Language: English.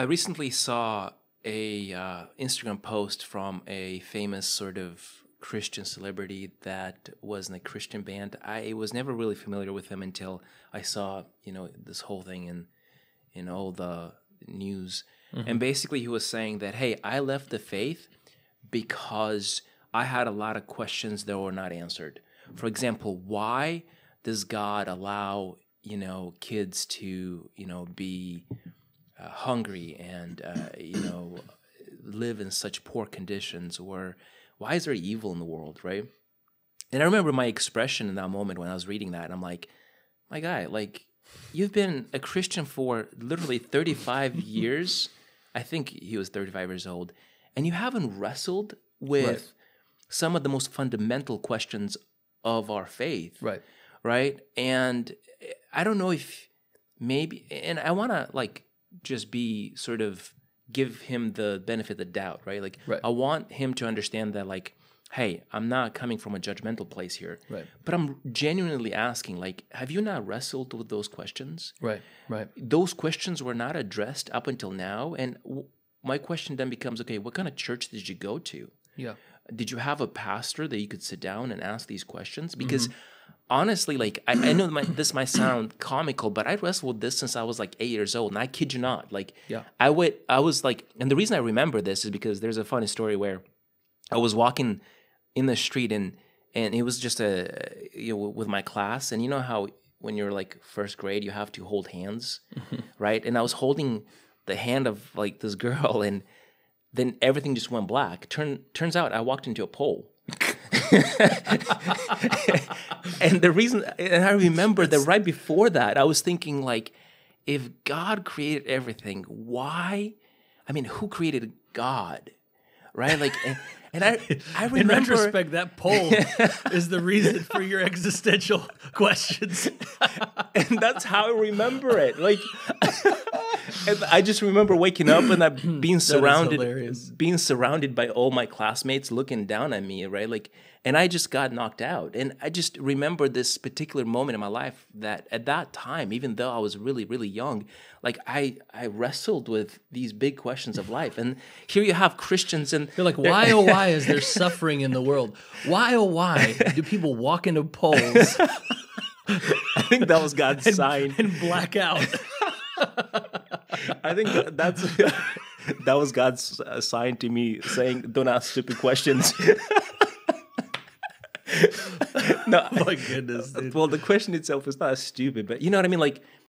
I recently saw a uh, Instagram post from a famous sort of Christian celebrity that was in a Christian band. I was never really familiar with him until I saw you know this whole thing in in all the news. Mm-hmm. And basically, he was saying that hey, I left the faith because I had a lot of questions that were not answered. For example, why does God allow you know kids to you know be uh, hungry and uh, you know live in such poor conditions or why is there evil in the world right and i remember my expression in that moment when i was reading that and i'm like my guy like you've been a christian for literally 35 years i think he was 35 years old and you haven't wrestled with right. some of the most fundamental questions of our faith right right and eh, i don't know if maybe and i want to like just be sort of give him the benefit of the doubt, right? Like right. I want him to understand that like hey, I'm not coming from a judgmental place here. Right. But I'm genuinely asking, like, have you not wrestled with those questions? Right, right. Those questions were not addressed up until now. And w- my question then becomes, okay, what kind of church did you go to? Yeah did you have a pastor that you could sit down and ask these questions? Mm-hmm. Because mm -hmm. honestly, like I, I know my, this might sound comical, but I wrestled with this since I was like eight years old, and I kid you not, like yeah. I would, I was like, and the reason I remember this is because there's a funny story where I was walking in the street and and it was just a you know with my class, and you know how when you're like first grade you have to hold hands, mm -hmm. right? And I was holding the hand of like this girl and then everything just went black. Turn, turns out I walked into a pole. and the reason, and I remember that right before that, I was thinking, like, if God created everything, why? I mean, who created God? Right? Like, and, and I, I remember. In retrospect, that pole is the reason for your existential questions. and that's how I remember it. Like, and I just remember waking up and being surrounded, being surrounded by all my classmates looking down at me, right? Like, and I just got knocked out. And I just remember this particular moment in my life that at that time, even though I was really, really young, like I, I wrestled with these big questions of life. And here you have Christians, and you're like, why oh why is there suffering in the world? Why oh why do people walk into poles? I think that was God's and, sign and blackout. I think that's that was God's sign to me saying, "Don't ask stupid questions." no, oh my goodness. Dude. Well, the question itself is not stupid, but you know what I mean. Like